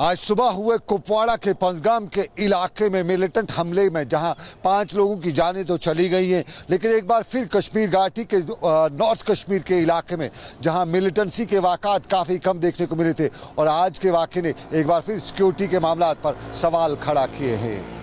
आज सुबह हुए कुपवाड़ा के पंजगाम के इलाके में मिलिटेंट हमले में जहां पांच लोगों की जानें तो चली गई हैं लेकिन एक बार फिर कश्मीर घाटी के नॉर्थ कश्मीर के इलाके में जहां मिलिटेंसी के वाकत काफ़ी कम देखने को मिले थे और आज के वाक़े ने एक बार फिर सिक्योरिटी के मामला पर सवाल खड़ा किए हैं